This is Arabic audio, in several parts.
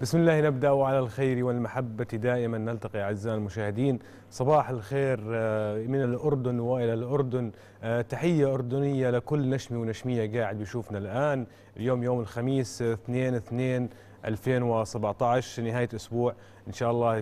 بسم الله نبدأ على الخير والمحبة دائما نلتقي أعزائي المشاهدين صباح الخير آه، من الأردن وإلى الأردن آه، تحية أردنية لكل نشمي ونشمية قاعد بيشوفنا الآن اليوم يوم الخميس 2 2 2017 نهاية أسبوع إن شاء الله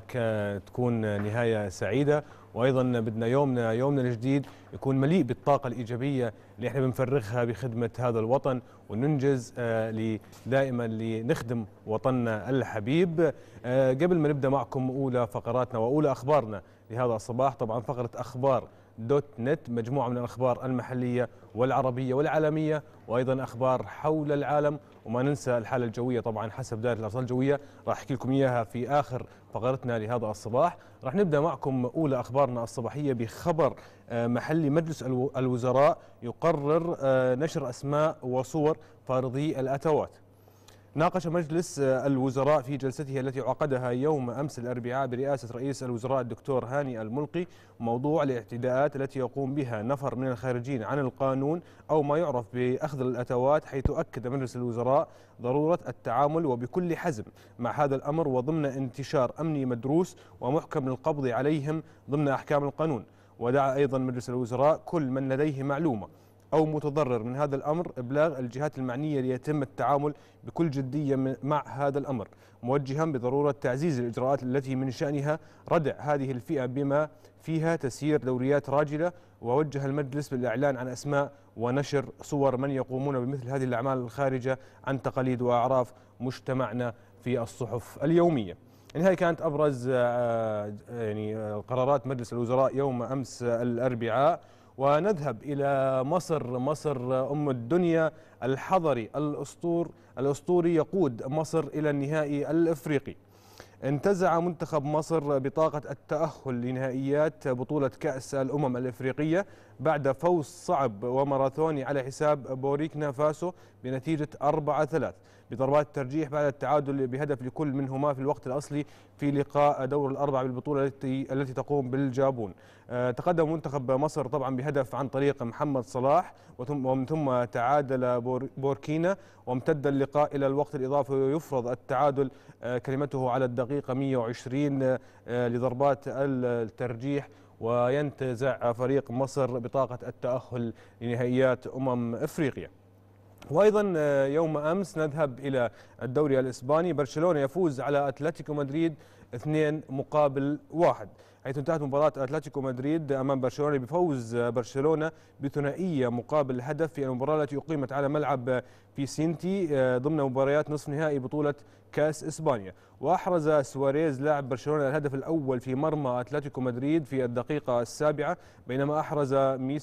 تكون نهاية سعيدة وايضا بدنا يومنا يومنا الجديد يكون مليء بالطاقه الايجابيه اللي احنا بنفرغها بخدمه هذا الوطن وننجز آه، دائما لنخدم وطننا الحبيب آه، قبل ما نبدا معكم اولى فقراتنا واولى اخبارنا لهذا الصباح طبعا فقره اخبار دوت نت مجموعه من الاخبار المحليه والعربيه والعالميه وايضا اخبار حول العالم وما ننسى الحالة الجوية طبعا حسب دائرة الأرصاد الجوية راح أحكي لكم إياها في آخر فقرتنا لهذا الصباح راح نبدأ معكم أولى أخبارنا الصباحية بخبر آه، محلي مجلس الوزراء يقرر آه، نشر أسماء وصور فارضي الأتوات ناقش مجلس الوزراء في جلسته التي عقدها يوم أمس الأربعاء برئاسة رئيس الوزراء الدكتور هاني الملقي موضوع الاعتداءات التي يقوم بها نفر من الخارجين عن القانون أو ما يعرف بأخذ الأتوات حيث أكد مجلس الوزراء ضرورة التعامل وبكل حزم مع هذا الأمر وضمن انتشار أمني مدروس ومحكم للقبض عليهم ضمن أحكام القانون ودعا أيضا مجلس الوزراء كل من لديه معلومة أو متضرر من هذا الأمر إبلاغ الجهات المعنية ليتم التعامل بكل جدية مع هذا الأمر موجها بضرورة تعزيز الإجراءات التي من شأنها ردع هذه الفئة بما فيها تسيير دوريات راجلة ووجه المجلس بالإعلان عن أسماء ونشر صور من يقومون بمثل هذه الأعمال الخارجة عن تقاليد وأعراف مجتمعنا في الصحف اليومية يعني هي كانت ابرز آه، يعني آه، قرارات مجلس الوزراء يوم امس الاربعاء ونذهب إلى مصر مصر أم الدنيا الحضري الأسطور الأسطوري يقود مصر إلى النهائي الإفريقي انتزع منتخب مصر بطاقة التأهل لنهائيات بطولة كأس الأمم الإفريقية بعد فوز صعب وماراثوني على حساب بوريكنا فاسو بنتيجة 4-3 بضربات الترجيح بعد التعادل بهدف لكل منهما في الوقت الأصلي في لقاء دور الاربعه بالبطولة التي التي تقوم بالجابون آه، تقدم منتخب مصر طبعا بهدف عن طريق محمد صلاح ومن ثم تعادل بوركينا وامتد اللقاء إلى الوقت الإضافي ويفرض التعادل آه، كلمته على الدقيقة 120 آه، لضربات الترجيح وينتزع فريق مصر بطاقة التأهل لنهائيات أمم إفريقيا وايضا آه، يوم امس نذهب الى الدوري الاسباني برشلونه يفوز على اتلتيكو مدريد 2 مقابل 1 حيث انتهت مباراة أتلتيكو مدريد أمام برشلونة بفوز برشلونة بثنائية مقابل هدف في المباراة التي أقيمت على ملعب بيسينتي آه، ضمن مباريات نصف نهائي بطولة كاس إسبانيا وأحرز سواريز لاعب برشلونة الهدف الأول في مرمى أتلتيكو مدريد في الدقيقة السابعة بينما أحرز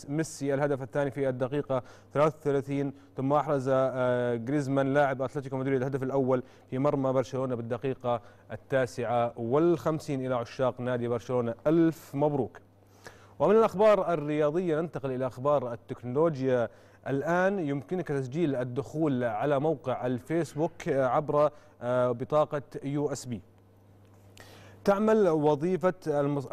ميسي الهدف الثاني في الدقيقة 33 ثم أحرز آه، جريزمان لاعب أتلتيكو مدريد الهدف الأول في مرمى برشلونة بالدقيقة التاسعة والخمسين إلى عشاق نادي برشلونة ألف مبروك ومن الأخبار الرياضية ننتقل إلى أخبار التكنولوجيا الآن يمكنك تسجيل الدخول على موقع الفيسبوك عبر آه، بطاقة يو اس بي تعمل وظيفة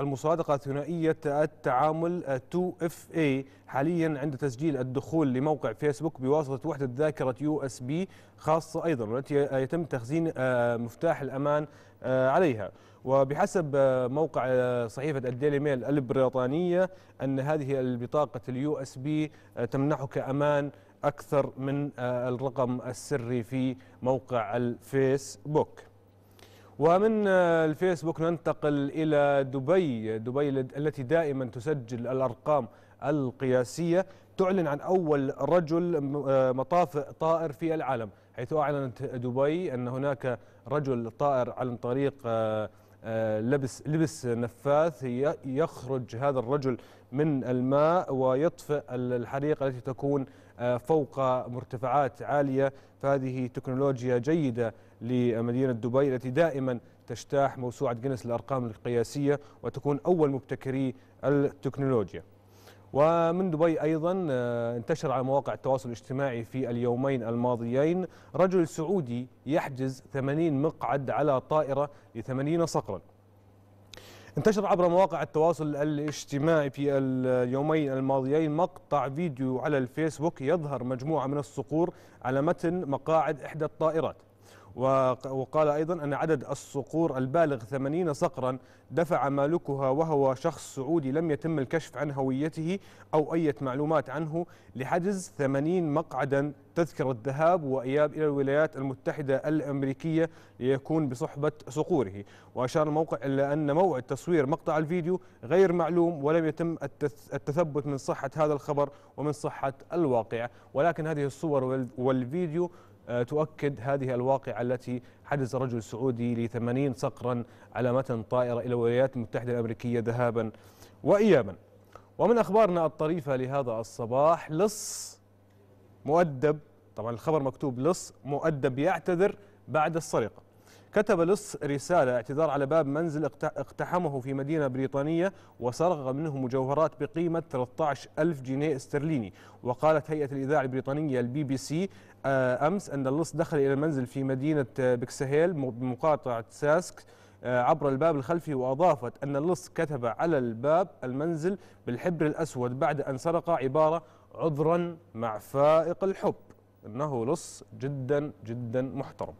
المصادقة ثنائية التعامل 2FA حاليا عند تسجيل الدخول لموقع فيسبوك بواسطة وحدة ذاكرة يو اس بي خاصة أيضا والتي يتم تخزين آه، مفتاح الأمان آه، عليها وبحسب آه، موقع صحيفة الديلي ميل البريطانية أن هذه البطاقة اليو اس بي تمنحك أمان أكثر من الرقم السري في موقع الفيسبوك ومن الفيسبوك ننتقل إلى دبي دبي التي دائما تسجل الأرقام القياسية تعلن عن أول رجل آه، مطافئ طائر في العالم حيث أعلنت دبي أن هناك رجل طائر على طريق آه، آه، لبس لبس نفاث يخرج هذا الرجل من الماء ويطفئ الحريق التي تكون آه، فوق مرتفعات عاليه فهذه تكنولوجيا جيده لمدينه دبي التي دائما تجتاح موسوعه جنس الارقام القياسيه وتكون اول مبتكري التكنولوجيا ومن دبي أيضا آه، انتشر على مواقع التواصل الاجتماعي في اليومين الماضيين رجل سعودي يحجز 80 مقعد على طائرة ل 80 صقرا انتشر عبر مواقع التواصل الاجتماعي في اليومين الماضيين مقطع فيديو على الفيسبوك يظهر مجموعة من الصقور على متن مقاعد إحدى الطائرات وقال أيضا أن عدد الصقور البالغ 80 صقرا دفع مالكها وهو شخص سعودي لم يتم الكشف عن هويته أو أي معلومات عنه لحجز 80 مقعدا تذكرة ذهاب وإياب إلى الولايات المتحدة الأمريكية ليكون بصحبة صقوره وأشار الموقع إلى أن موعد تصوير مقطع الفيديو غير معلوم ولم يتم التثبت من صحة هذا الخبر ومن صحة الواقعة ولكن هذه الصور والفيديو آه، تؤكد هذه الواقعة التي حجز رجل سعودي لثمانين صقرا على متن طائرة إلى الولايات المتحدة الأمريكية ذهابا وإيابا ومن أخبارنا الطريفة لهذا الصباح لص مؤدب طبعا الخبر مكتوب لص مؤدب يعتذر بعد السرقة كتب لص رسالة اعتذار على باب منزل اقتحمه في مدينة بريطانية وسرق منه مجوهرات بقيمة 13 ألف جنيه استرليني وقالت هيئة الإذاعة البريطانية البي بي سي آه، أمس أن اللص دخل إلى المنزل في مدينة آه، بكسهيل بمقاطعة ساسك آه، عبر الباب الخلفي وأضافت أن اللص كتب على الباب المنزل بالحبر الأسود بعد أن سرق عبارة عذرا مع فائق الحب أنه لص جدا جدا محترم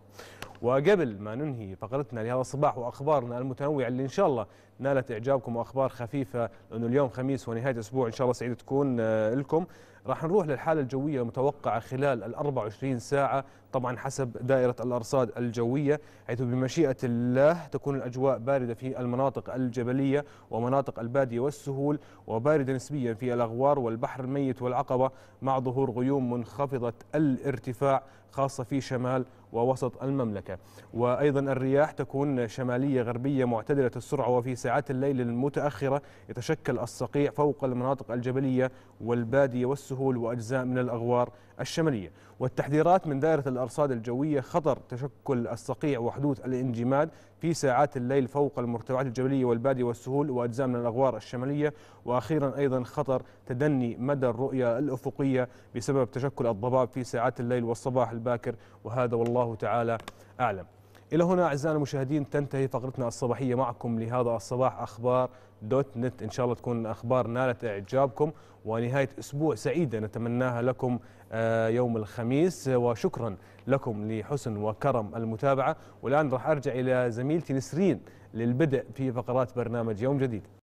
وقبل ما ننهي فقرتنا لهذا الصباح وأخبارنا المتنوعة اللي إن شاء الله نالت اعجابكم واخبار خفيفه لانه اليوم خميس ونهايه اسبوع ان شاء الله سعيده تكون آه، لكم راح نروح للحاله الجويه المتوقعه خلال ال 24 ساعه طبعا حسب دائره الارصاد الجويه حيث بمشيئه الله تكون الاجواء بارده في المناطق الجبليه ومناطق الباديه والسهول وبارده نسبيا في الاغوار والبحر الميت والعقبه مع ظهور غيوم منخفضه الارتفاع خاصه في شمال ووسط المملكة وأيضا الرياح تكون شمالية غربية معتدلة السرعة وفي ساعات الليل المتأخرة يتشكل الصقيع فوق المناطق الجبلية والبادية والسهول وأجزاء من الأغوار الشمالية والتحذيرات من دائرة الأرصاد الجوية خطر تشكل الصقيع وحدوث الانجماد في ساعات الليل فوق المرتفعات الجبلية والبادية والسهول وأجزاء من الأغوار الشمالية وأخيرا أيضا خطر تدني مدى الرؤية الأفقية بسبب تشكل الضباب في ساعات الليل والصباح الباكر وهذا والله تعالى أعلم إلى هنا أعزائنا المشاهدين تنتهي فقرتنا الصباحية معكم لهذا الصباح أخبار دوت نت إن شاء الله تكون الأخبار نالت إعجابكم ونهاية أسبوع سعيدة نتمناها لكم آه، يوم الخميس وشكرا لكم لحسن وكرم المتابعة والآن راح أرجع إلى زميلتي نسرين للبدء في فقرات برنامج يوم جديد